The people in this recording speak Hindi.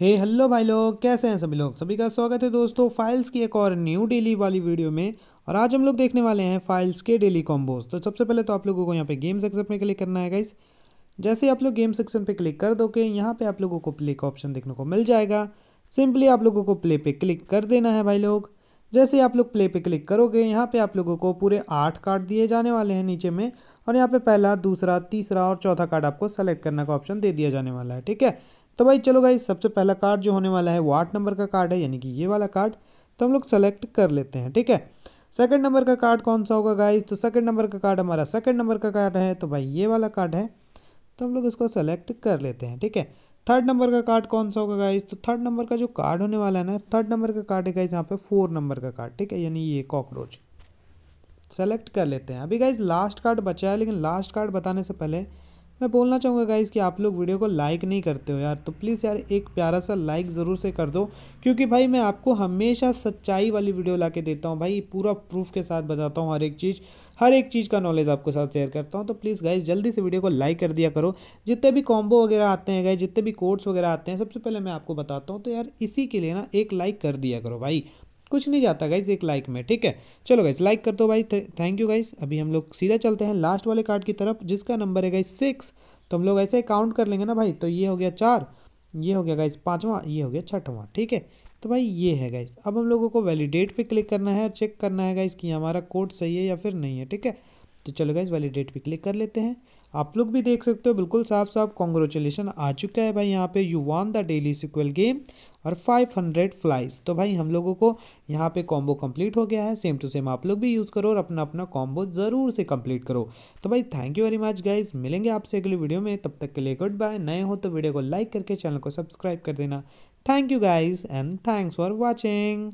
हे हेलो भाई लोग कैसे हैं सभी लोग सभी का स्वागत है दोस्तों फाइल्स की एक और न्यू डेली वाली वीडियो में और आज हम लोग देखने वाले हैं फाइल्स के डेली कॉम्बोज तो सबसे पहले तो आप लोगों को यहाँ पे गेम सेक्शन पे क्लिक करना है गाइस जैसे आप लोग गेम सेक्शन पे क्लिक कर दोगे यहाँ पे आप लोगों को प्ले का ऑप्शन देखने को मिल जाएगा सिंपली आप लोगों को प्ले पे क्लिक कर देना है भाई लोग जैसे आप लोग प्ले पे क्लिक करोगे यहाँ पे आप लोगों को पूरे आठ कार्ड दिए जाने वाले हैं नीचे में और यहाँ पे पहला दूसरा तीसरा और चौथा कार्ड आपको सेलेक्ट करने का ऑप्शन दे दिया जाने वाला है ठीक है तो भाई चलो भाई सबसे पहला कार्ड जो होने वाला है वार्ड नंबर का कार्ड है यानी कि ये वाला कार्ड तो हम लोग सेलेक्ट कर लेते हैं ठीक है सेकंड नंबर का कार्ड कौन सा होगा गाइज तो सेकंड नंबर का कार्ड हमारा सेकंड नंबर का कार्ड है तो भाई ये वाला कार्ड है तो हम लोग इसको सेलेक्ट कर लेते हैं ठीक है थर्ड नंबर का कार्ड कौन सा होगा गाइज तो थर्ड नंबर का जो कार्ड होने वाला है ना थर्ड नंबर का कार्ड है गाइज यहाँ पे फोर नंबर का कार्ड ठीक है यानी ये कॉकरोच सेलेक्ट कर लेते हैं अभी गाइज लास्ट कार्ड बचा है लेकिन लास्ट कार्ड बताने से पहले मैं बोलना चाहूँगा गाइज़ कि आप लोग वीडियो को लाइक नहीं करते हो यार तो प्लीज़ यार एक प्यारा सा लाइक ज़रूर से कर दो क्योंकि भाई मैं आपको हमेशा सच्चाई वाली वीडियो ला के देता हूँ भाई पूरा प्रूफ के साथ बताता हूँ हर एक चीज़ हर एक चीज़ का नॉलेज आपके साथ शेयर करता हूँ तो प्लीज़ गाइज़ जल्दी से वीडियो को लाइक कर दिया करो जितने भी कॉम्बो वगैरह आते हैं गाइज जितने भी कोर्ट्स वगैरह आते हैं सबसे पहले मैं आपको बताता हूँ तो यार इसी के लिए ना एक लाइक कर दिया करो भाई कुछ नहीं जाता गाइज एक लाइक में ठीक है चलो गाइज लाइक कर दो भाई थैंक यू गाइज अभी हम लोग सीधा चलते हैं लास्ट वाले कार्ड की तरफ जिसका नंबर है गाइज सिक्स तो हम लोग ऐसे काउंट कर लेंगे ना भाई तो ये हो गया चार ये हो गया गाइज पाँचवा ये हो गया छठवा ठीक है तो भाई ये है गाइज अब हम लोगों को वैलिडेट पर क्लिक करना है और चेक करना है गाइज कि हमारा कोड सही है या फिर नहीं है ठीक है तो चलो गाइज वैलिडेट पे क्लिक कर लेते हैं आप लोग भी देख सकते हो बिल्कुल साफ साफ कॉन्ग्रेचुलेसन आ चुका है भाई यहाँ पे you won the daily sequel game और 500 फ्लाइज तो भाई हम लोगों को यहाँ पे कॉम्बो कंप्लीट हो गया है सेम टू सेम आप लोग भी यूज़ करो और अपना अपना कॉम्बो ज़रूर से कंप्लीट करो तो भाई thank you very much guys मिलेंगे आपसे अगले वीडियो में तब तक के लिए गुड बाय नए हो तो वीडियो को लाइक करके चैनल को सब्सक्राइब कर देना thank you guys and thanks for watching